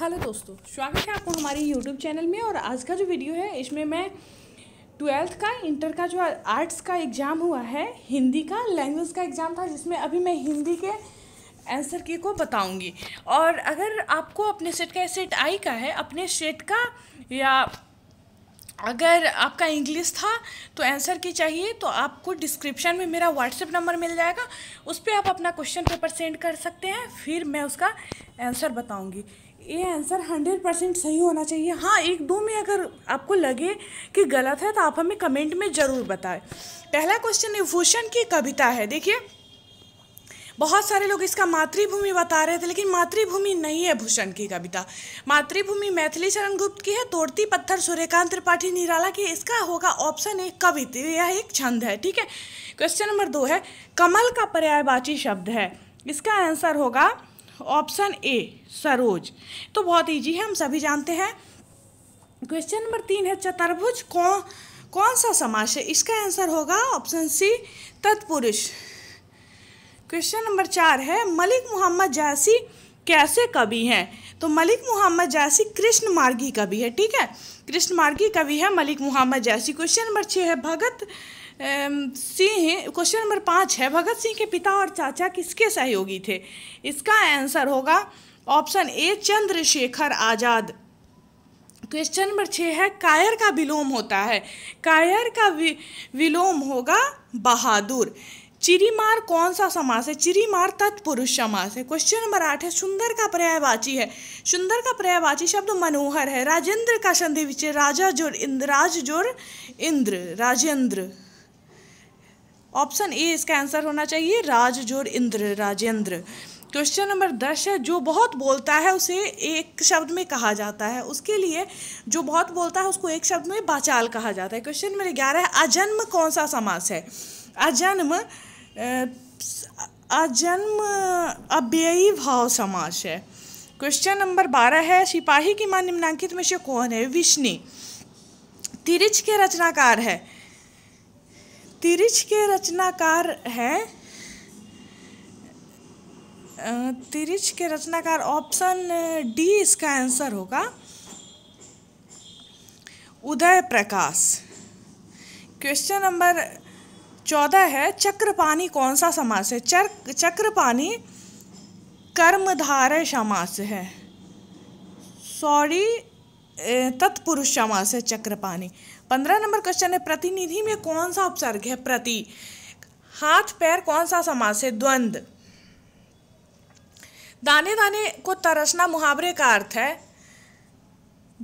hello दोस्तों स्वागत है आपको हमारे यूट्यूब चैनल में और आज का जो वीडियो है इसमें मैं ट्वेल्थ का इंटर का जो आर्ट्स का एग्ज़ाम हुआ है हिंदी का लैंग्वेज का एग्ज़ाम था जिसमें अभी मैं हिंदी के आंसर की को बताऊंगी और अगर आपको अपने सेट का सेट आई का है अपने सेट का या अगर आपका इंग्लिश था तो आंसर की चाहिए तो आपको डिस्क्रिप्शन में मेरा व्हाट्सएप नंबर मिल जाएगा उस पर आप अपना क्वेश्चन पेपर सेंड कर सकते हैं फिर मैं उसका आंसर बताऊंगी ये आंसर हंड्रेड परसेंट सही होना चाहिए हाँ एक दो में अगर आपको लगे कि गलत है तो आप हमें कमेंट में ज़रूर बताएं पहला क्वेश्चन भूषण की कविता है देखिए बहुत सारे लोग इसका मातृभूमि बता रहे थे लेकिन मातृभूमि नहीं है भूषण की कविता मातृभूमि मैथिली शरण गुप्त की है तोड़ती पत्थर सूर्यकांत त्रिपाठी निराला की इसका होगा ऑप्शन ए कविता यह एक छंद है ठीक है क्वेश्चन नंबर दो है कमल का पर्यायवाची शब्द है इसका आंसर होगा ऑप्शन ए सरोज तो बहुत ईजी है हम सभी जानते हैं क्वेश्चन नंबर तीन है चतुर्भुज कौन कौन सा समास है इसका आंसर होगा ऑप्शन सी तत्पुरुष क्वेश्चन नंबर चार है मलिक मोहम्मद जैसी कैसे कवि हैं तो मलिक मोहम्मद जैसी कृष्ण मार्गी कवि है ठीक है कृष्ण मार्गी कवि है मलिक मोहम्मद जैसी क्वेश्चन नंबर छः है भगत सिंह क्वेश्चन नंबर पाँच है भगत सिंह के पिता और चाचा किसके सहयोगी थे इसका आंसर होगा option A Chandrashekhar Azad question number छः है कायर का विलोम होता है कायर का वि, विलोम होगा बहादुर चिरीमार कौन सा समास है चिरीमार तत्पुरुष समास है क्वेश्चन नंबर आठ है सुंदर का पर्यायवाची है सुंदर का पर्यायवाची शब्द मनोहर है राजेंद्र का संधि विचय राजा जोर इंद्र राज जोर इंद्र राजेंद्र ऑप्शन ए इसका आंसर होना चाहिए राज जोर इंद्र राजेंद्र क्वेश्चन नंबर दस है जो बहुत बोलता है उसे एक शब्द में कहा जाता है उसके लिए जो बहुत बोलता है उसको एक शब्द में बाचाल कहा जाता है क्वेश्चन नंबर ग्यारह है अजन्म कौन सा समास है अजन्म अजन्म अव्ययी भाव समास है क्वेश्चन नंबर बारह है सिपाही की मां निम्नांकित में से कौन है विष्णु तिरिच के रचनाकार है तिरिच के रचनाकार है तिरिच के रचनाकार ऑप्शन डी इसका आंसर होगा उदय प्रकाश क्वेश्चन नंबर चौदह है चक्रपाणी कौन सा समास है चर चक्रपाणी कर्मधारय समास है सॉरी तत्पुरुष समास है चक्रपाणी पंद्रह नंबर क्वेश्चन है प्रतिनिधि में कौन सा उपसर्ग है प्रति हाथ पैर कौन सा समास है द्वंद दाने दाने को तरसना मुहावरे का अर्थ है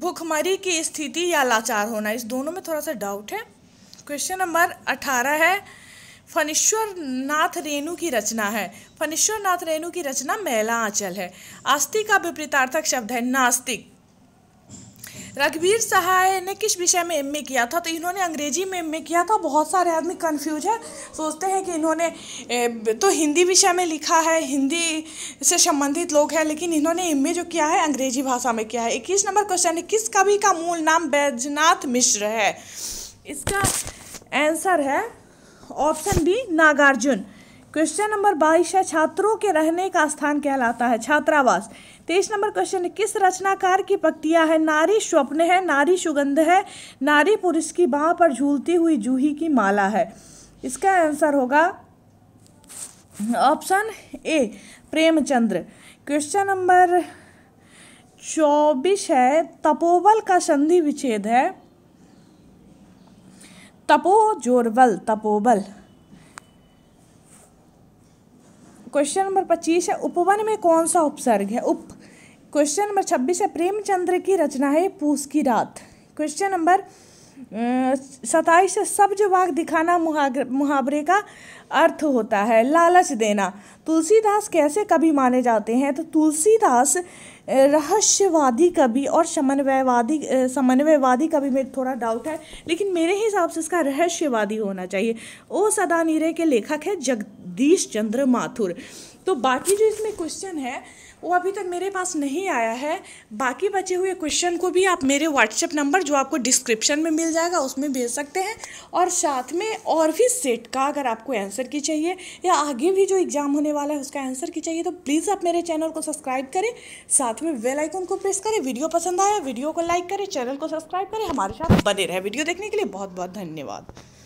भुखमरी की स्थिति या लाचार होना इस दोनों में थोड़ा सा डाउट है क्वेश्चन नंबर अठारह है फणीश्वर नाथ रेणु की रचना है फणीश्वर नाथ रेणु की रचना मेला आंचल है आस्तिक का विपरीतार्थक शब्द है नास्तिक रघुवीर सहाय ने किस विषय में एमए किया था तो इन्होंने अंग्रेजी में एमए किया था बहुत सारे आदमी कंफ्यूज है सोचते हैं कि इन्होंने तो हिंदी विषय में लिखा है हिंदी से संबंधित लोग हैं लेकिन इन्होंने एमए जो किया है अंग्रेजी भाषा में किया है इक्कीस नंबर क्वेश्चन है किस कवि का मूल नाम बैजनाथ मिश्र है इसका आंसर है option B Nagarjun question number बाईस है छात्रों के रहने का स्थान कहलाता है छात्रावास तेईस नंबर क्वेश्चन किस रचनाकार की पक्तियाँ है नारी स्वप्न है नारी सुगंध है नारी पुरुष की बाह पर झूलती हुई जूही की माला है इसका आंसर होगा option A Premchandra question number चौबीस है तपोबल का संधि विच्छेद है तपो तपोजोरबल तपोबल क्वेश्चन नंबर पच्चीस है उपवन में कौन सा उपसर्ग है उप क्वेश्चन नंबर छब्बीस है प्रेमचंद्र की रचना है पूस की रात क्वेश्चन नंबर सताइश से सब्ज बाग दिखाना मुहावरे का अर्थ होता है लालच देना तुलसीदास कैसे कवि माने जाते हैं तो तुलसीदास रहस्यवादी कवि और समन्वयवादी समन्वयवादी कवि में थोड़ा डाउट है लेकिन मेरे हिसाब से इसका रहस्यवादी होना चाहिए ओ सदा नीरे के लेखक है जग जगदीश चंद्र माथुर तो बाकी जो इसमें क्वेश्चन है वो अभी तक मेरे पास नहीं आया है बाकी बचे हुए क्वेश्चन को भी आप मेरे व्हाट्सएप नंबर जो आपको डिस्क्रिप्शन में मिल जाएगा उसमें भेज सकते हैं और साथ में और भी सेट का अगर आपको आंसर की चाहिए या आगे भी जो एग्ज़ाम होने वाला है उसका आंसर की चाहिए तो प्लीज़ आप मेरे चैनल को सब्सक्राइब करें साथ में वेलाइकन को प्रेस करें वीडियो पसंद आया वीडियो को लाइक करें चैनल को सब्सक्राइब करें हमारे साथ बने रहे वीडियो देखने के लिए बहुत बहुत धन्यवाद